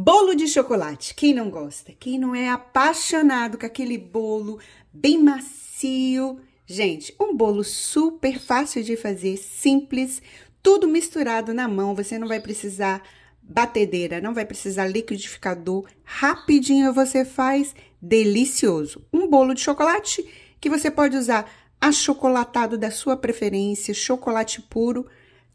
Bolo de chocolate, quem não gosta? Quem não é apaixonado com aquele bolo bem macio? Gente, um bolo super fácil de fazer, simples, tudo misturado na mão, você não vai precisar batedeira, não vai precisar liquidificador, rapidinho você faz, delicioso. Um bolo de chocolate que você pode usar achocolatado da sua preferência, chocolate puro,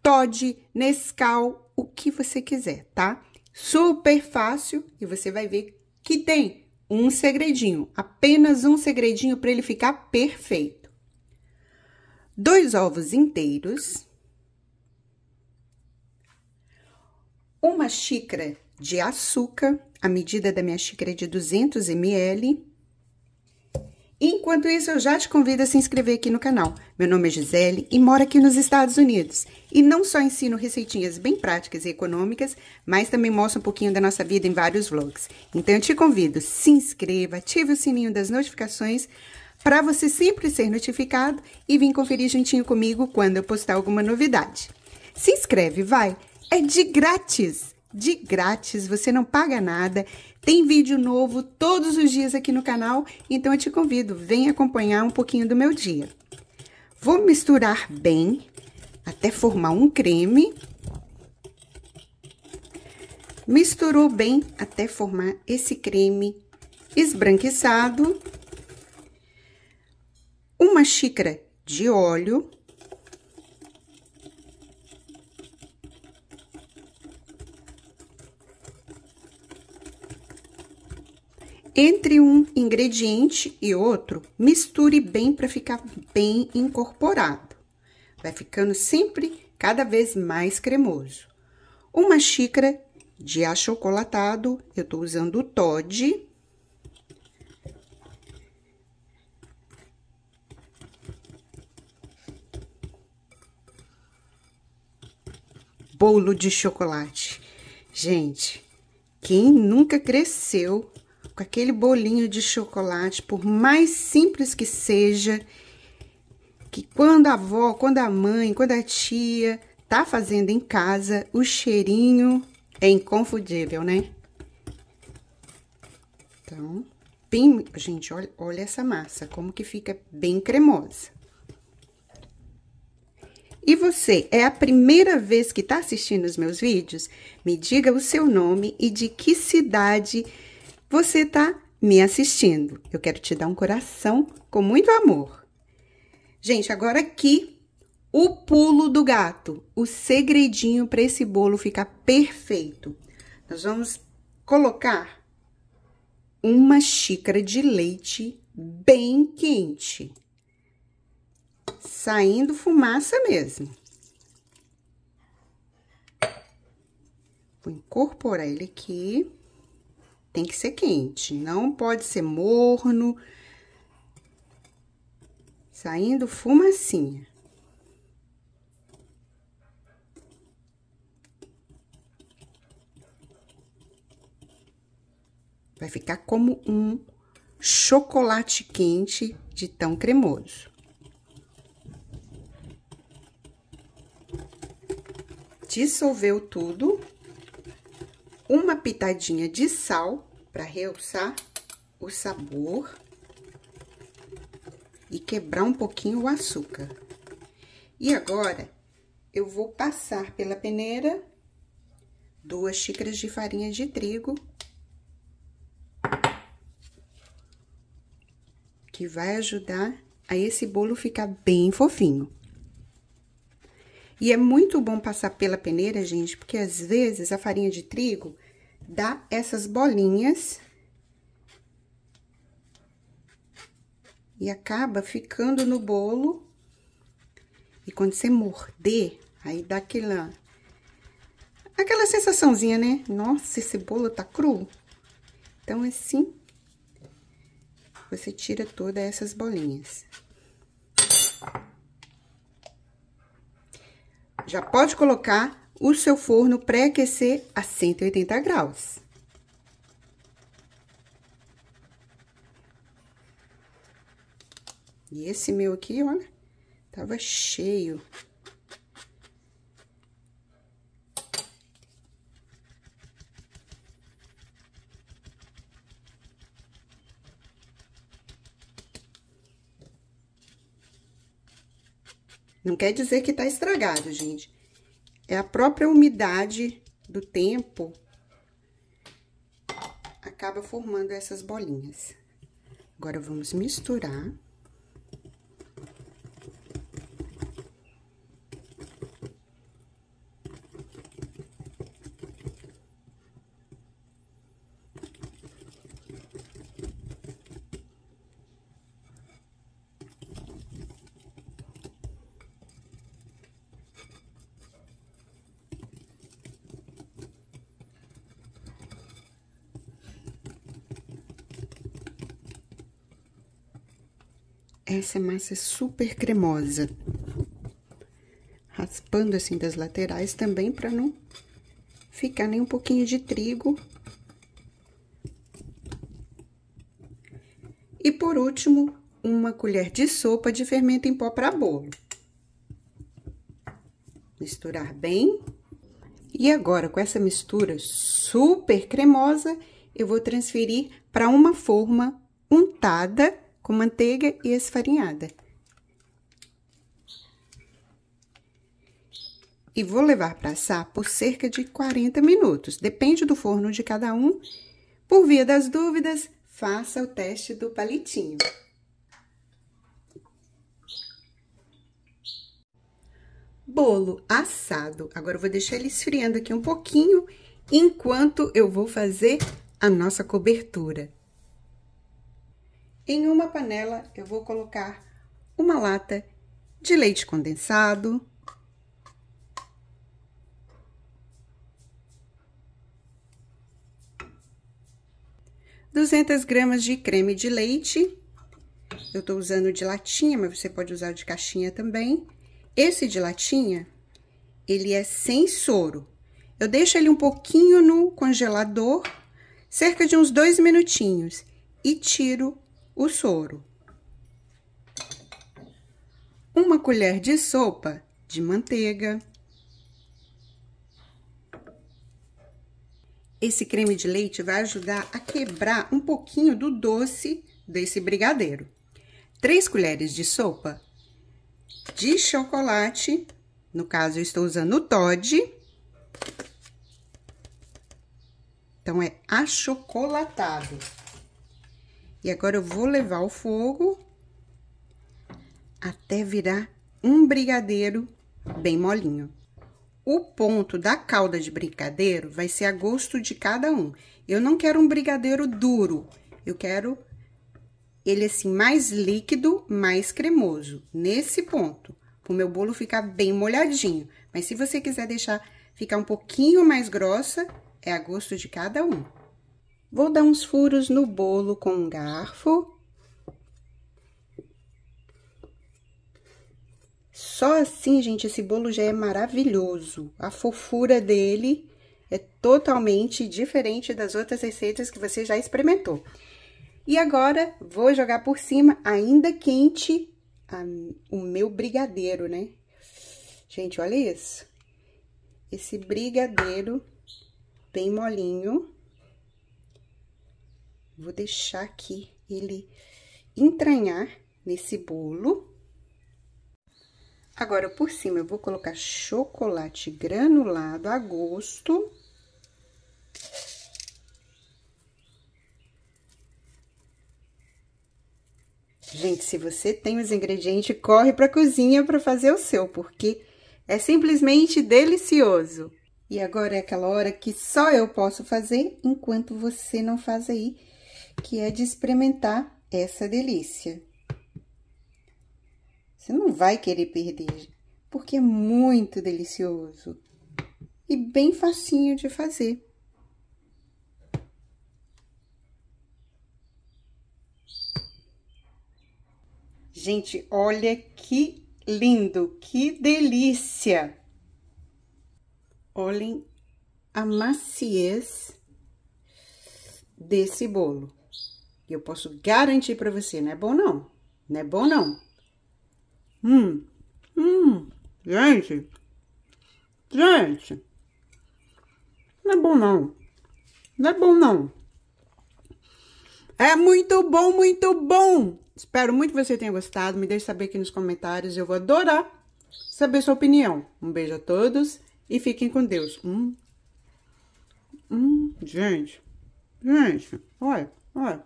Toddy, Nescau, o que você quiser, tá? super fácil e você vai ver que tem um segredinho, apenas um segredinho para ele ficar perfeito. Dois ovos inteiros, uma xícara de açúcar, a medida da minha xícara é de 200 ml, Enquanto isso, eu já te convido a se inscrever aqui no canal. Meu nome é Gisele e moro aqui nos Estados Unidos. E não só ensino receitinhas bem práticas e econômicas, mas também mostro um pouquinho da nossa vida em vários vlogs. Então eu te convido, se inscreva, ative o sininho das notificações para você sempre ser notificado e vir conferir juntinho comigo quando eu postar alguma novidade. Se inscreve, vai! É de grátis! de grátis, você não paga nada. Tem vídeo novo todos os dias aqui no canal, então eu te convido, vem acompanhar um pouquinho do meu dia. Vou misturar bem até formar um creme. Misturou bem até formar esse creme esbranquiçado. Uma xícara de óleo. Entre um ingrediente e outro, misture bem para ficar bem incorporado. Vai ficando sempre cada vez mais cremoso. Uma xícara de achocolatado, eu estou usando o Todd. Bolo de chocolate. Gente, quem nunca cresceu com aquele bolinho de chocolate, por mais simples que seja, que quando a avó, quando a mãe, quando a tia tá fazendo em casa, o cheirinho é inconfundível, né? Então, bem, gente, olha, olha essa massa, como que fica bem cremosa. E você, é a primeira vez que tá assistindo os meus vídeos? Me diga o seu nome e de que cidade você está me assistindo. Eu quero te dar um coração com muito amor. Gente, agora aqui o pulo do gato, o segredinho para esse bolo ficar perfeito. Nós vamos colocar uma xícara de leite bem quente. Saindo fumaça mesmo. Vou incorporar ele aqui. Tem que ser quente, não pode ser morno. Saindo fumacinha. Vai ficar como um chocolate quente de tão cremoso. Dissolveu tudo uma pitadinha de sal para realçar o sabor e quebrar um pouquinho o açúcar. E agora, eu vou passar pela peneira duas xícaras de farinha de trigo, que vai ajudar a esse bolo ficar bem fofinho. E é muito bom passar pela peneira, gente, porque às vezes a farinha de trigo dá essas bolinhas e acaba ficando no bolo. E quando você morder, aí dá aquela aquela sensaçãozinha, né? Nossa, esse bolo tá cru. Então, assim, você tira todas essas bolinhas. já pode colocar o seu forno pré-aquecer a 180 graus. E esse meu aqui, olha, tava cheio Não quer dizer que tá estragado, gente. É a própria umidade do tempo acaba formando essas bolinhas. Agora, vamos misturar. essa é massa é super cremosa. Raspando assim das laterais também para não ficar nem um pouquinho de trigo. E por último, uma colher de sopa de fermento em pó para bolo. Misturar bem. E agora, com essa mistura super cremosa, eu vou transferir para uma forma untada com manteiga e esfarinhada. E vou levar para assar por cerca de 40 minutos, depende do forno de cada um. Por via das dúvidas, faça o teste do palitinho. Bolo assado. Agora eu vou deixar ele esfriando aqui um pouquinho, enquanto eu vou fazer a nossa cobertura. Em uma panela, eu vou colocar uma lata de leite condensado, duzentas gramas de creme de leite, eu estou usando de latinha, mas você pode usar de caixinha também. Esse de latinha, ele é sem soro. Eu deixo ele um pouquinho no congelador, cerca de uns dois minutinhos, e tiro o soro. Uma colher de sopa de manteiga. Esse creme de leite vai ajudar a quebrar um pouquinho do doce desse brigadeiro. três colheres de sopa de chocolate, no caso eu estou usando o Todd. Então é achocolatado. E agora, eu vou levar o fogo até virar um brigadeiro bem molinho. O ponto da calda de brigadeiro vai ser a gosto de cada um. Eu não quero um brigadeiro duro, eu quero ele assim mais líquido, mais cremoso, nesse ponto. O meu bolo ficar bem molhadinho, mas se você quiser deixar ficar um pouquinho mais grossa, é a gosto de cada um. Vou dar uns furos no bolo com um garfo. Só assim, gente, esse bolo já é maravilhoso. A fofura dele é totalmente diferente das outras receitas que você já experimentou. E agora, vou jogar por cima, ainda quente, a, o meu brigadeiro, né? Gente, olha isso. Esse brigadeiro bem molinho. Vou deixar aqui ele entranhar nesse bolo. Agora, por cima, eu vou colocar chocolate granulado a gosto. Gente, se você tem os ingredientes, corre para a cozinha para fazer o seu, porque é simplesmente delicioso. E agora é aquela hora que só eu posso fazer, enquanto você não faz aí que é de experimentar essa delícia. Você não vai querer perder, porque é muito delicioso e bem facinho de fazer. Gente, olha que lindo, que delícia! Olhem a maciez desse bolo. E eu posso garantir para você, não é bom não. Não é bom não. Hum, hum, gente, gente, não é bom não. Não é bom não. É muito bom, muito bom. Espero muito que você tenha gostado. Me deixe saber aqui nos comentários. Eu vou adorar saber sua opinião. Um beijo a todos e fiquem com Deus. Hum. Hum, gente. Gente, olha. Olha.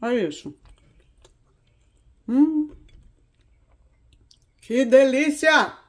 Olha isso. Hum. Que delícia!